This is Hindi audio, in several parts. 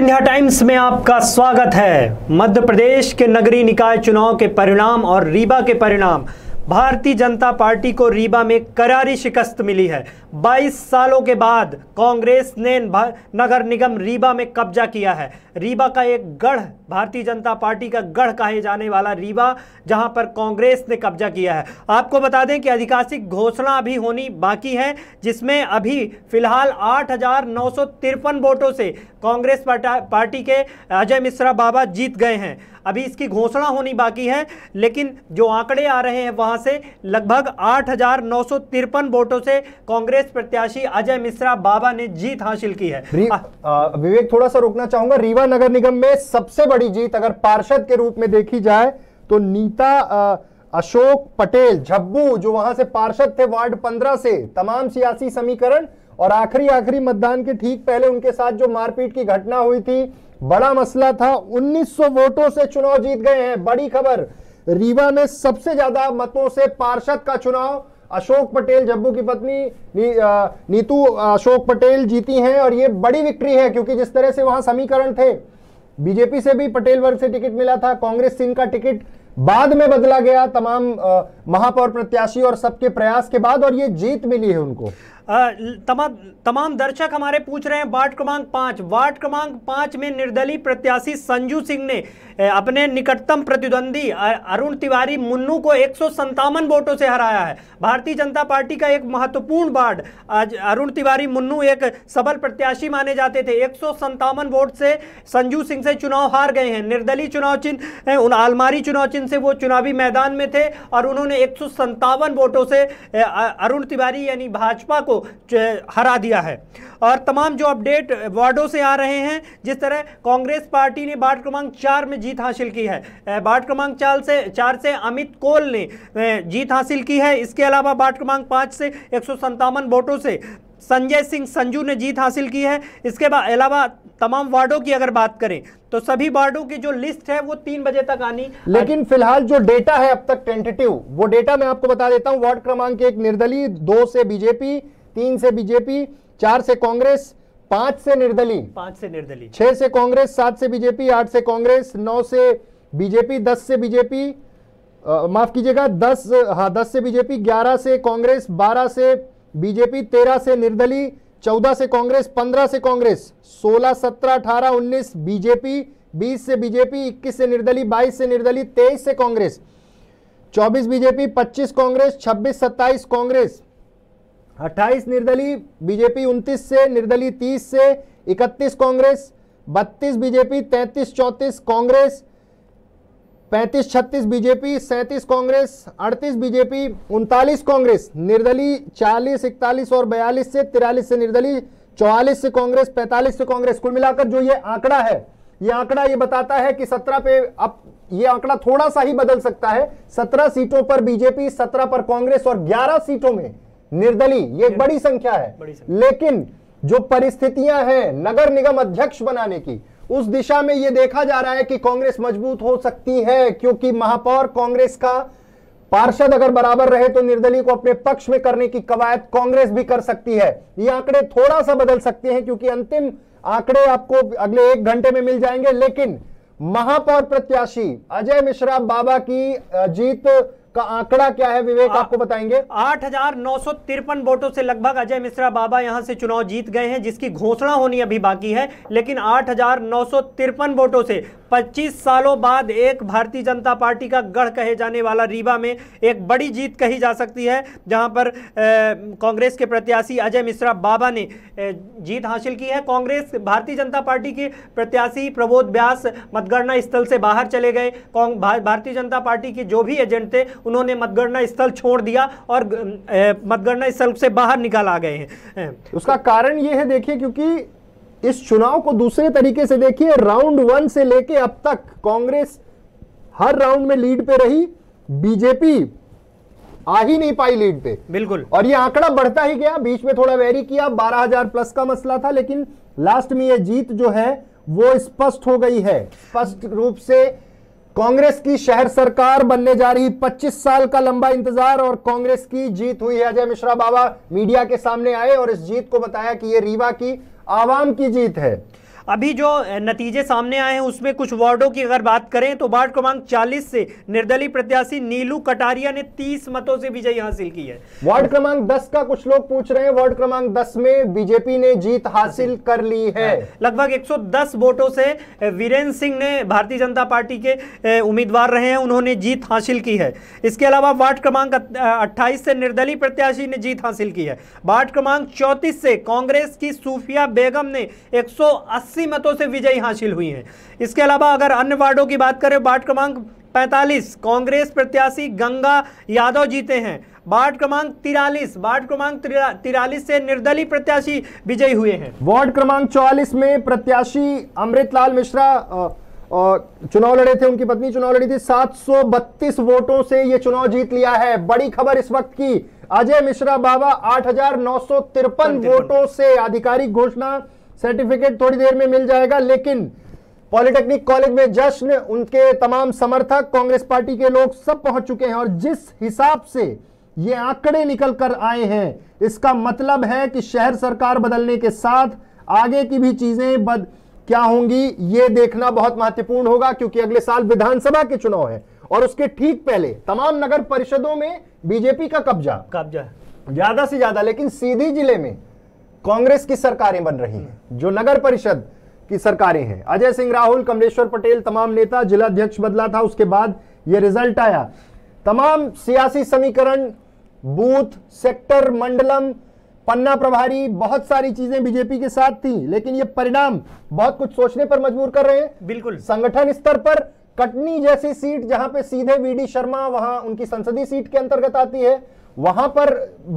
इंडिया टाइम्स में आपका स्वागत है मध्य प्रदेश के नगरीय निकाय चुनाव के परिणाम और रीबा के परिणाम भारतीय जनता पार्टी को रीबा में करारी शिकस्त मिली है 22 सालों के बाद कांग्रेस ने नगर निगम रीबा में कब्जा किया है रीवा का एक गढ़ भारतीय जनता पार्टी का गढ़ कहे जाने वाला रीवा जहां पर कांग्रेस ने कब्जा किया है आपको बता दें कि अधिकारिक घोषणा अभी होनी बाकी है जिसमें अभी फिलहाल आठ वोटों से कांग्रेस पार्टी के अजय मिश्रा बाबा जीत गए हैं अभी इसकी घोषणा होनी बाकी है लेकिन जो आंकड़े आ रहे हैं वहां से लगभग आठ वोटों से कांग्रेस प्रत्याशी अजय मिश्रा बाबा ने जीत हासिल की है विवेक थोड़ा सा रोकना चाहूंगा रीवा नगर निगम में सबसे बड़ी जीत अगर पार्षद के रूप में देखी जाए तो नीता अशोक पटेल झब्बू जो वहां से पार्षद थे वार्ड पंद्रह से तमाम सियासी समीकरण और आखिरी आखिरी मतदान के ठीक पहले उनके साथ जो मारपीट की घटना हुई थी बड़ा मसला था 1900 वोटों से चुनाव जीत गए हैं बड़ी खबर रीवा में सबसे ज्यादा मतों से पार्षद का चुनाव अशोक पटेल जब्बू की पत्नी नीतू अशोक पटेल जीती हैं और ये बड़ी विक्ट्री है क्योंकि जिस तरह से वहां समीकरण थे बीजेपी से भी पटेल वर्ग से टिकट मिला था कांग्रेस सिंह का टिकट बाद में बदला गया तमाम महापौर प्रत्याशी और सबके प्रयास के बाद और ये जीत मिली है उनको तमाम तमाम दर्शक हमारे पूछ रहे हैं वार्ड क्रमांक पांच वार्ड क्रमांक पांच में निर्दलीय प्रत्याशी संजू सिंह ने अपने निकटतम प्रतिद्वंदी अरुण तिवारी मुन्नू को एक वोटों से हराया है भारतीय जनता पार्टी का एक महत्वपूर्ण वार्ड आज अरुण तिवारी मुन्नू एक सबल प्रत्याशी माने जाते थे एक वोट से संजू सिंह से चुनाव हार गए हैं निर्दलीय चुनाव चिन्ह उन आलमारी चुनाव चिन्ह दिन से वो चुनावी मैदान में थे और उन्होंने एक वोटों से अरुण तिवारी यानी भाजपा को हरा दिया है और तमाम जो अपडेट वार्डों से आ रहे हैं जिस तरह कांग्रेस पार्टी ने वार्ड क्रमांक चार में जीत हासिल की है वार्ड क्रमांक चार से चार से अमित कोल ने जीत हासिल की है इसके अलावा वार्ड क्रमांक पाँच से एक वोटों से संजय सिंह संजू ने जीत हासिल की है इसके अलावा तमाम वार्डों की अगर बात करें तो सभी वार्डों की जो लिस्ट है वो तीन बजे तक आनी लेकिन फिलहाल जो डेटा है अब तक टेंटेटिव वो डेटा मैं आपको बता देता हूं वार्ड क्रमांक एक निर्दलीय दो से बीजेपी तीन से बीजेपी चार से कांग्रेस पांच से निर्दलीय पांच से निर्दलीय छह से कांग्रेस सात से बीजेपी आठ से कांग्रेस नौ से बीजेपी दस से बीजेपी माफ कीजिएगा दस हाँ दस से बीजेपी ग्यारह से कांग्रेस बारह से बीजेपी तेरह से निर्दलीय चौदह से कांग्रेस पंद्रह से कांग्रेस सोलह सत्रह अठारह उन्नीस बीजेपी बीस से बीजेपी इक्कीस से निर्दलीय बाईस से निर्दलीय तेईस से कांग्रेस चौबीस बीजेपी पच्चीस कांग्रेस छब्बीस सत्ताईस कांग्रेस अट्ठाईस निर्दलीय बीजेपी उनतीस से निर्दलीय तीस से इकतीस कांग्रेस बत्तीस बीजेपी तैंतीस चौंतीस कांग्रेस पैंतीस छत्तीस बीजेपी सैंतीस कांग्रेस अड़तीस बीजेपी उनतालीस कांग्रेस निर्दलीय चालीस इकतालीस और बयालीस से तिरालीस से निर्दलीय चौवालीस से कांग्रेस पैंतालीस से कांग्रेस कुल मिलाकर जो ये आंकड़ा है ये आंकड़ा ये बताता है कि सत्रह पे अब ये आंकड़ा थोड़ा सा ही बदल सकता है सत्रह सीटों पर बीजेपी सत्रह पर कांग्रेस और ग्यारह सीटों में निर्दलीय ये बड़ी संख्या है बड़ी संख्या। लेकिन जो परिस्थितियां हैं नगर निगम अध्यक्ष बनाने की उस दिशा में यह देखा जा रहा है कि कांग्रेस मजबूत हो सकती है क्योंकि महापौर कांग्रेस का पार्षद अगर बराबर रहे तो निर्दलीय को अपने पक्ष में करने की कवायद कांग्रेस भी कर सकती है ये आंकड़े थोड़ा सा बदल सकते हैं क्योंकि अंतिम आंकड़े आपको अगले एक घंटे में मिल जाएंगे लेकिन महापौर प्रत्याशी अजय मिश्रा बाबा की जीत का आंकड़ा क्या है विवेक आ, आपको बताएंगे आठ हजार नौ सौ तिरपन वोटों से लगभग अजय मिश्रा बाबा यहां से चुनाव जीत गए हैं जिसकी घोषणा होनी अभी बाकी है लेकिन आठ हजार नौ सौ तिरपन वोटों से 25 सालों बाद एक भारतीय जनता पार्टी का गढ़ कहे जाने वाला रीवा में एक बड़ी जीत कही जा सकती है जहां पर कांग्रेस के प्रत्याशी अजय मिश्रा बाबा ने जीत हासिल की है कांग्रेस भारतीय जनता पार्टी के प्रत्याशी प्रबोध व्यास मतगणना स्थल से बाहर चले गए भारतीय जनता पार्टी के जो भी एजेंट थे उन्होंने मतगणना स्थल छोड़ दिया और मतगणना स्थल से बाहर निकल आ गए हैं उसका कारण ये है देखिए क्योंकि इस चुनाव को दूसरे तरीके से देखिए राउंड वन से लेके अब तक कांग्रेस हर राउंड में लीड पे रही बीजेपी आ ही नहीं पाई लीड पे बिल्कुल और ये आंकड़ा बढ़ता ही गया बीच में थोड़ा वेरी किया 12000 प्लस का मसला था लेकिन लास्ट में ये जीत जो है वो स्पष्ट हो गई है स्पष्ट रूप से कांग्रेस की शहर सरकार बनने जा रही 25 साल का लंबा इंतजार और कांग्रेस की जीत हुई है अजय मिश्रा बाबा मीडिया के सामने आए और इस जीत को बताया कि ये रीवा की आवाम की जीत है अभी जो नतीजे सामने आए हैं उसमें कुछ वार्डों की अगर बात करें तो वार्ड क्रमांक 40 से निर्दलीय प्रत्याशी नीलू कटारिया ने 30 मतों से विजय हासिल की है वार्ड क्रमांक 10 का कुछ लोग पूछ रहे हैं वार्ड क्रमांक 10 में बीजेपी ने जीत हासिल कर ली है हाँ, लगभग एक वोटों से वीरेन्द्र सिंह ने भारतीय जनता पार्टी के उम्मीदवार रहे हैं उन्होंने जीत हासिल की है इसके अलावा वार्ड क्रमांक अट्ठाईस से निर्दलीय प्रत्याशी ने जीत हासिल की है वार्ड क्रमांक चौतीस से कांग्रेस की सूफिया बेगम ने एक अस्सी मतों से विजयी हासिल हुई हैं इसके अलावा अगर अन्य वार्डों की बात करें वार्ड क्रमांक 45 कांग्रेस प्रत्याशी गंगा यादव जीते हैं वार्ड क्रमांक तिरालीस वार्ड क्रमांक तिरालीस से निर्दलीय प्रत्याशी विजयी हुए हैं वार्ड क्रमांक चौवालीस में प्रत्याशी अमृतलाल मिश्रा चुनाव लड़े थे उनकी पत्नी चुनाव लड़ी थी 732 वोटों से ये चुनाव जीत लिया है बड़ी खबर इस वक्त की अजय मिश्रा बाबा आठ वोटों से आधिकारिक घोषणा सर्टिफिकेट थोड़ी देर में मिल जाएगा लेकिन पॉलिटेक्निक कॉलेज में जश्न उनके तमाम समर्थक कांग्रेस पार्टी के लोग सब पहुंच चुके हैं और जिस हिसाब से ये आंकड़े निकल कर आए हैं इसका मतलब है कि शहर सरकार बदलने के साथ आगे की भी चीजें बद क्या होंगी ये देखना बहुत महत्वपूर्ण होगा क्योंकि अगले साल विधानसभा के चुनाव है और उसके ठीक पहले तमाम नगर परिषदों में बीजेपी का कब्जा कब्जा ज्यादा से ज्यादा लेकिन सीधी जिले में कांग्रेस की सरकारें बन रही हैं जो नगर परिषद की सरकारें हैं अजय सिंह राहुल कमलेश्वर पटेल तमाम नेता अध्यक्ष बदला था उसके बाद यह रिजल्ट आया तमाम सियासी समीकरण बूथ सेक्टर मंडलम पन्ना प्रभारी बहुत सारी चीजें बीजेपी के साथ थी लेकिन ये परिणाम बहुत कुछ सोचने पर मजबूर कर रहे हैं बिल्कुल संगठन स्तर पर कटनी जैसी सीट जहां पे सीधे वीडी शर्मा वहां उनकी संसदीय सीट के अंतर्गत आती है वहां पर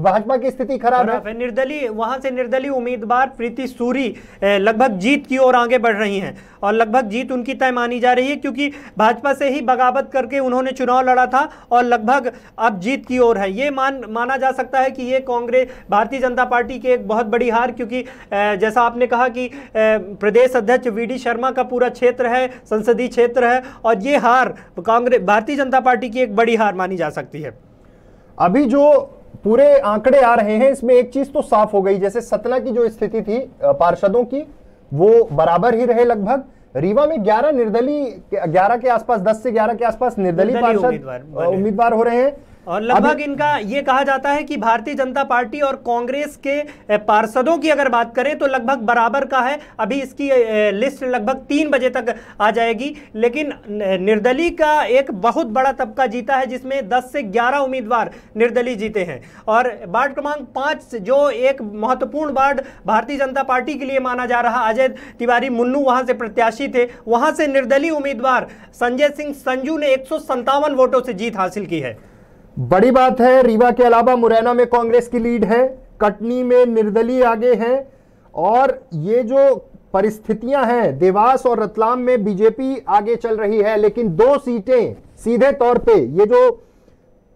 भाजपा की स्थिति खराब है निर्दलीय वहां से निर्दलीय उम्मीदवार प्रीति सूरी लगभग जीत की ओर आगे बढ़ रही हैं और लगभग जीत उनकी तय मानी जा रही है क्योंकि भाजपा से ही बगावत करके उन्होंने चुनाव लड़ा था और लगभग अब जीत की ओर है ये मान माना जा सकता है कि ये कांग्रेस भारतीय जनता पार्टी की एक बहुत बड़ी हार क्योंकि जैसा आपने कहा कि प्रदेश अध्यक्ष वी शर्मा का पूरा क्षेत्र है संसदीय क्षेत्र है और ये हार कांग्रेस भारतीय जनता पार्टी की एक बड़ी हार मानी जा सकती है अभी जो पूरे आंकड़े आ रहे हैं इसमें एक चीज तो साफ हो गई जैसे सतना की जो स्थिति थी पार्षदों की वो बराबर ही रहे लगभग रीवा में 11 निर्दलीय 11 के आसपास 10 से 11 के आसपास निर्दलीय पार्षद उम्मीदवार हो रहे हैं और लगभग इनका ये कहा जाता है कि भारतीय जनता पार्टी और कांग्रेस के पार्षदों की अगर बात करें तो लगभग बराबर का है अभी इसकी लिस्ट लगभग तीन बजे तक आ जाएगी लेकिन निर्दलीय का एक बहुत बड़ा तबका जीता है जिसमें दस से ग्यारह उम्मीदवार निर्दलीय जीते हैं और वार्ड क्रमांक पाँच जो एक महत्वपूर्ण वार्ड भारतीय जनता पार्टी के लिए माना जा रहा अजय तिवारी मुन्नू वहाँ से प्रत्याशी थे वहाँ से निर्दलीय उम्मीदवार संजय सिंह संजू ने एक वोटों से जीत हासिल की है बड़ी बात है रीवा के अलावा मुरैना में कांग्रेस की लीड है कटनी में निर्दलीय आगे हैं और ये जो परिस्थितियां हैं देवास और रतलाम में बीजेपी आगे चल रही है लेकिन दो सीटें सीधे तौर पे ये जो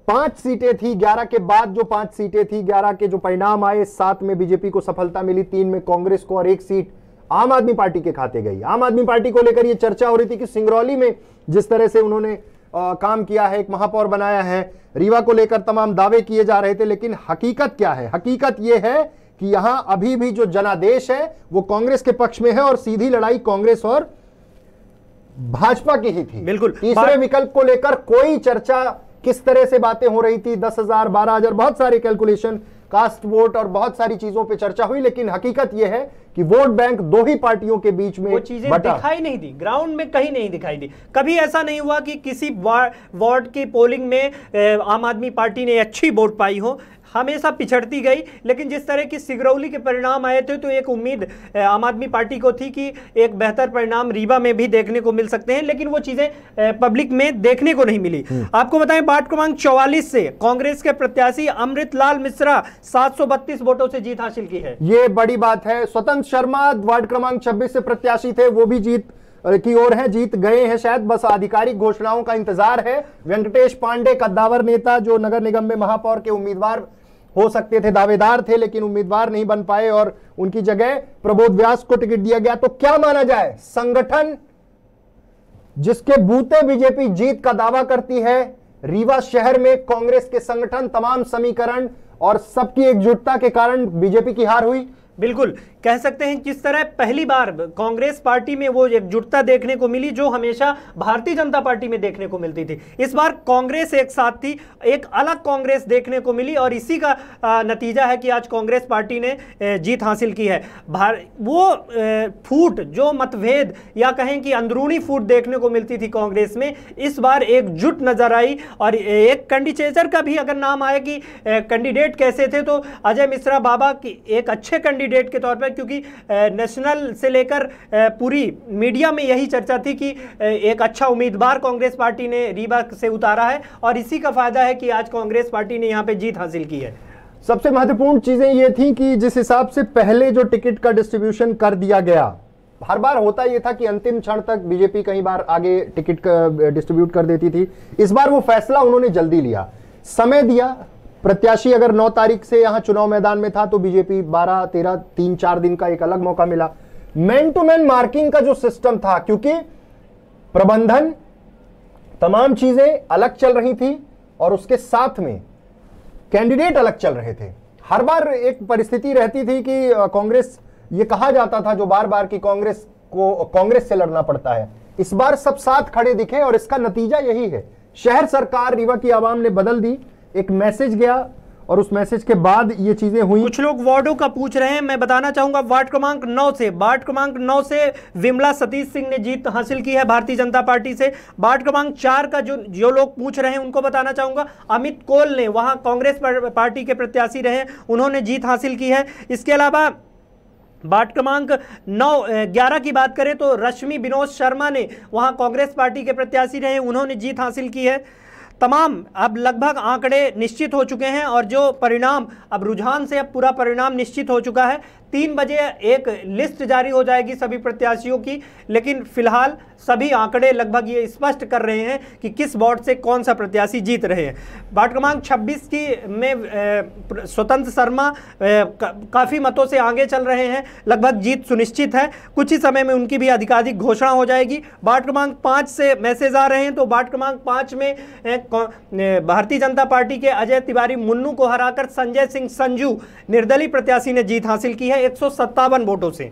पांच सीटें थी ग्यारह के बाद जो पांच सीटें थी ग्यारह के जो परिणाम आए सात में बीजेपी को सफलता मिली तीन में कांग्रेस को और एक सीट आम आदमी पार्टी के खाते गई आम आदमी पार्टी को लेकर यह चर्चा हो रही थी कि सिंगरौली में जिस तरह से उन्होंने काम किया है एक महापौर बनाया है रीवा को लेकर तमाम दावे किए जा रहे थे लेकिन हकीकत क्या है हकीकत यह है कि यहां अभी भी जो जनादेश है वो कांग्रेस के पक्ष में है और सीधी लड़ाई कांग्रेस और भाजपा की ही थी बिल्कुल तीसरे विकल्प को लेकर कोई चर्चा किस तरह से बातें हो रही थी दस हजार बारह हजार बहुत सारे कैलकुलेशन कास्ट वोट और बहुत सारी चीजों पे चर्चा हुई लेकिन हकीकत यह है कि वोट बैंक दो ही पार्टियों के बीच में वो चीजें दिखाई नहीं दी ग्राउंड में कहीं नहीं दिखाई दी कभी ऐसा नहीं हुआ कि किसी वार्ड की पोलिंग में आम आदमी पार्टी ने अच्छी वोट पाई हो हमेशा पिछड़ती गई लेकिन जिस तरह की सिगरौली के परिणाम आए थे तो एक उम्मीद आम आदमी पार्टी को थी कि एक बेहतर परिणाम रीवा में भी देखने को मिल सकते हैं लेकिन वो चीज़ें पब्लिक में देखने को नहीं मिली हम्म। आपको बताएं वार्ड क्रमांक चौवालीस से कांग्रेस के प्रत्याशी अमृत लाल मिश्रा सात वोटों से जीत हासिल की है ये बड़ी बात है स्वतंत्र शर्मा वार्ड क्रमांक छब्बीस से प्रत्याशी थे वो भी जीत की ओर है जीत गए हैं शायद बस आधिकारिक घोषणाओं का इंतजार है वेंकटेश पांडे कद्दावर नेता जो नगर निगम में महापौर के उम्मीदवार हो सकते थे दावेदार थे लेकिन उम्मीदवार नहीं बन पाए और उनकी जगह प्रबोध व्यास को टिकट दिया गया तो क्या माना जाए संगठन जिसके बूते बीजेपी जीत का दावा करती है रीवा शहर में कांग्रेस के संगठन तमाम समीकरण और सबकी एकजुटता के कारण बीजेपी की हार हुई बिल्कुल कह सकते हैं किस तरह पहली बार कांग्रेस पार्टी में वो एकजुटता देखने को मिली जो हमेशा भारतीय जनता पार्टी में देखने को मिलती थी इस बार कांग्रेस एक साथ थी एक अलग कांग्रेस देखने को मिली और इसी का नतीजा है कि आज कांग्रेस पार्टी ने जीत हासिल की है वो फूट जो मतभेद या कहें कि अंदरूनी फूट देखने को मिलती थी कांग्रेस में इस बार एकजुट नजर आई और एक कैंडिचेजर का भी अगर नाम आया कि कैंडिडेट कैसे थे तो अजय मिश्रा बाबा की एक अच्छे कैंडिडेट कैंडिडेट के तौर पर क्योंकि नेशनल से लेकर पूरी मीडिया में यही चर्चा थी कि एक अच्छा उम्मीदवार कांग्रेस पार्टी ने रीवा से उतारा है और इसी का फायदा है कि आज कांग्रेस पार्टी ने यहाँ पे जीत हासिल की है सबसे महत्वपूर्ण चीजें ये थी कि जिस हिसाब से पहले जो टिकट का डिस्ट्रीब्यूशन कर दिया गया हर बार होता यह था कि अंतिम क्षण तक बीजेपी कई बार आगे टिकट डिस्ट्रीब्यूट कर देती थी इस बार वो फैसला उन्होंने जल्दी लिया समय दिया प्रत्याशी अगर 9 तारीख से यहां चुनाव मैदान में था तो बीजेपी 12, 13, तीन चार दिन का एक अलग मौका मिला मैन टू मैन मार्किंग का जो सिस्टम था क्योंकि प्रबंधन तमाम चीजें अलग चल रही थी और उसके साथ में कैंडिडेट अलग चल रहे थे हर बार एक परिस्थिति रहती थी कि कांग्रेस ये कहा जाता था जो बार बार की कांग्रेस को कांग्रेस से लड़ना पड़ता है इस बार सब साथ खड़े दिखे और इसका नतीजा यही है शहर सरकार रीवा की आवाम ने बदल दी एक मैसेज गया और उस मैसेज के बाद ये चीजें हुई कुछ लोग वार्डो का पूछ रहे हैं मैं बताना चाहूंगा वार्ड क्रमांक नौ से वार्ड क्रमांक नौ से विमला सतीश सिंह ने जीत हासिल की है भारतीय जनता पार्टी से वार्ड क्रमांक चार का जो जो लोग पूछ रहे हैं उनको बताना चाहूंगा अमित कोल ने वहां कांग्रेस पार्टी के प्रत्याशी रहे उन्होंने जीत हासिल की है इसके अलावा वार्ड क्रमांक नौ ग्यारह की बात करें तो रश्मि विनोद शर्मा ने वहां कांग्रेस पार्टी के प्रत्याशी रहे उन्होंने जीत हासिल की है तमाम अब लगभग आंकड़े निश्चित हो चुके हैं और जो परिणाम अब रुझान से अब पूरा परिणाम निश्चित हो चुका है तीन बजे एक लिस्ट जारी हो जाएगी सभी प्रत्याशियों की लेकिन फिलहाल सभी आंकड़े लगभग ये स्पष्ट कर रहे हैं कि किस वार्ड से कौन सा प्रत्याशी जीत रहे हैं वार्ड क्रमांक 26 की में स्वतंत्र शर्मा काफ़ी मतों से आगे चल रहे हैं लगभग जीत सुनिश्चित है कुछ ही समय में उनकी भी अधिकाधिक घोषणा हो जाएगी वार्ड क्रमांक पाँच से मैसेज आ रहे हैं तो वार्ड क्रमांक पाँच में भारतीय जनता पार्टी के अजय तिवारी मुन्नू को हराकर संजय सिंह संजू निर्दलीय प्रत्याशी ने जीत हासिल की है एक वोटों से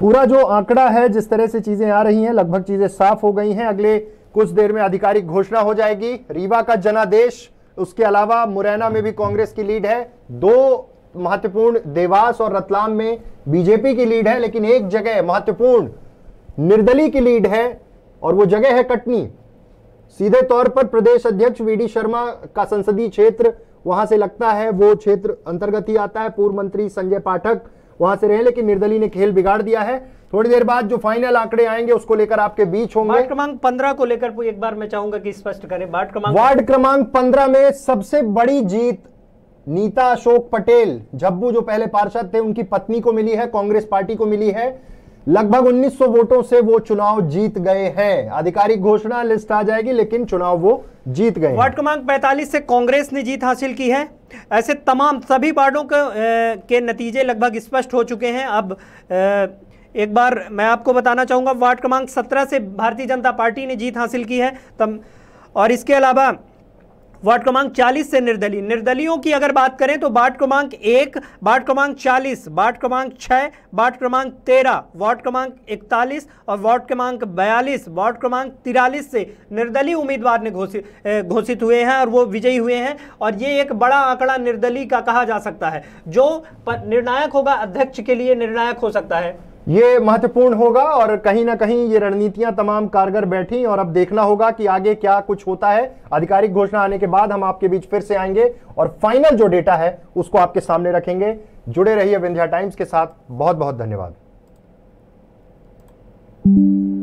पूरा जो आंकड़ा है जिस तरह से चीजें आ रही हैं लगभग चीजें साफ हो गई हैं अगले कुछ देर में आधिकारिक घोषणा हो जाएगी रीवा का जनादेश उसके अलावा मुरैना में भी कांग्रेस की लीड है दो महत्वपूर्ण देवास और रतलाम में बीजेपी की लीड है लेकिन एक जगह महत्वपूर्ण निर्दलीय की लीड है और वो जगह है कटनी सीधे तौर पर प्रदेश अध्यक्ष वी शर्मा का संसदीय क्षेत्र वहां से लगता है वो क्षेत्र अंतर्गत ही आता है पूर्व मंत्री संजय पाठक वहां से रहे लेकिन निर्दलीय ने खेल बिगाड़ दिया है थोड़ी देर बाद जो फाइनल आंकड़े आएंगे उसको लेकर आपके बीच होंगे वार्ड क्रमांक पंद्रह को लेकर एक बार मैं चाहूंगा कि स्पष्ट करें वार्ड क्रमांक वार्ड क्रमांक पंद्रह में सबसे बड़ी जीत नीता अशोक पटेल झब्बू जो पहले पार्षद थे उनकी पत्नी को मिली है कांग्रेस पार्टी को मिली है लगभग 1900 वोटों से वो चुनाव जीत गए हैं आधिकारिक घोषणा लिस्ट आ जाएगी लेकिन चुनाव वो जीत गए वार्ड क्रमांक 45 से कांग्रेस ने जीत हासिल की है ऐसे तमाम सभी वार्डों के, के नतीजे लगभग स्पष्ट हो चुके हैं अब एक बार मैं आपको बताना चाहूँगा वार्ड क्रमांक 17 से भारतीय जनता पार्टी ने जीत हासिल की है तम और इसके अलावा वार्ड क्रमांक 40 से निर्दलीय निर्दलियों की अगर बात करें तो वार्ड क्रमांक एक वार्ड क्रमांक 40 वार्ड क्रमांक 6 वार्ड क्रमांक 13 वार्ड क्रमांक 41 और वार्ड क्रमांक 42 वार्ड क्रमांक 43 से निर्दलीय उम्मीदवार ने घोषित घोषित हुए हैं और वो विजयी हुए हैं और ये एक बड़ा आंकड़ा निर्दलीय का कहा जा सकता है जो निर्णायक होगा अध्यक्ष के लिए निर्णायक हो सकता है ये महत्वपूर्ण होगा और कहीं ना कहीं ये रणनीतियां तमाम कारगर बैठी और अब देखना होगा कि आगे क्या कुछ होता है आधिकारिक घोषणा आने के बाद हम आपके बीच फिर से आएंगे और फाइनल जो डेटा है उसको आपके सामने रखेंगे जुड़े रहिए विंध्या टाइम्स के साथ बहुत बहुत धन्यवाद